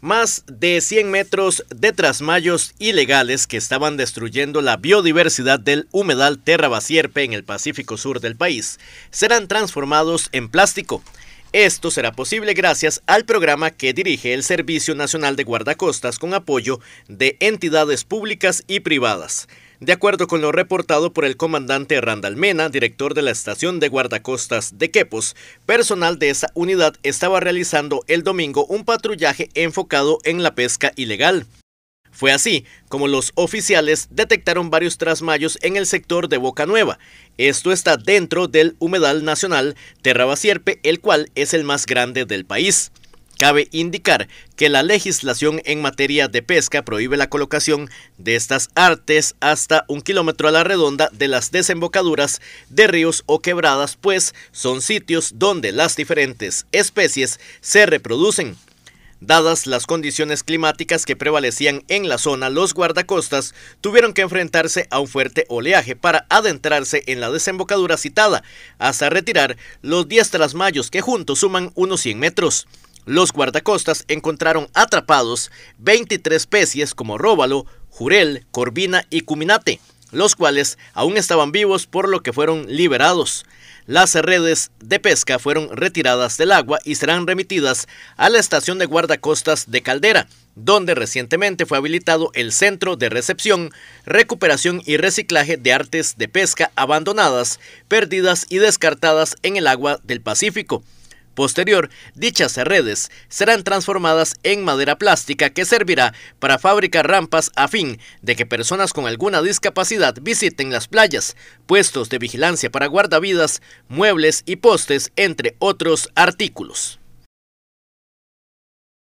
Más de 100 metros de trasmayos ilegales que estaban destruyendo la biodiversidad del humedal Terra Basierpe en el Pacífico Sur del país serán transformados en plástico. Esto será posible gracias al programa que dirige el Servicio Nacional de Guardacostas con apoyo de entidades públicas y privadas. De acuerdo con lo reportado por el comandante Randal Mena, director de la estación de guardacostas de Quepos, personal de esa unidad estaba realizando el domingo un patrullaje enfocado en la pesca ilegal. Fue así como los oficiales detectaron varios trasmayos en el sector de Boca Nueva. Esto está dentro del humedal nacional Terrabacierpe, el cual es el más grande del país. Cabe indicar que la legislación en materia de pesca prohíbe la colocación de estas artes hasta un kilómetro a la redonda de las desembocaduras de ríos o quebradas, pues son sitios donde las diferentes especies se reproducen. Dadas las condiciones climáticas que prevalecían en la zona, los guardacostas tuvieron que enfrentarse a un fuerte oleaje para adentrarse en la desembocadura citada, hasta retirar los 10 trasmayos que juntos suman unos 100 metros. Los guardacostas encontraron atrapados 23 especies como róbalo, jurel, corvina y cuminate, los cuales aún estaban vivos por lo que fueron liberados. Las redes de pesca fueron retiradas del agua y serán remitidas a la estación de guardacostas de Caldera, donde recientemente fue habilitado el Centro de Recepción, Recuperación y Reciclaje de Artes de Pesca Abandonadas, Perdidas y Descartadas en el Agua del Pacífico. Posterior, dichas redes serán transformadas en madera plástica que servirá para fabricar rampas a fin de que personas con alguna discapacidad visiten las playas, puestos de vigilancia para guardavidas, muebles y postes, entre otros artículos.